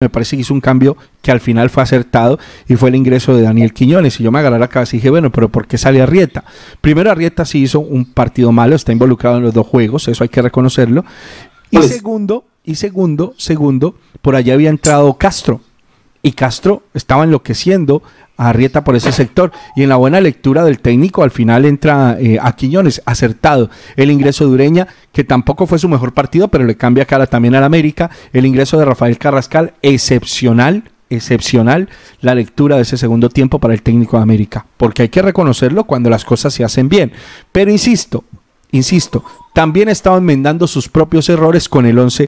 me parece que hizo un cambio que al final fue acertado y fue el ingreso de Daniel Quiñones. Y yo me agarré la cabeza y dije, bueno, pero ¿por qué sale Arrieta? Primero, Arrieta sí hizo un partido malo, está involucrado en los dos juegos, eso hay que reconocerlo. Y pues segundo, y segundo, segundo, por allá había entrado Castro. Y Castro estaba enloqueciendo Arrieta por ese sector. Y en la buena lectura del técnico, al final entra eh, a Quiñones, acertado. El ingreso de Ureña, que tampoco fue su mejor partido, pero le cambia cara también al América. El ingreso de Rafael Carrascal, excepcional, excepcional la lectura de ese segundo tiempo para el técnico de América. Porque hay que reconocerlo cuando las cosas se hacen bien. Pero insisto, insisto, también estaba enmendando sus propios errores con el 11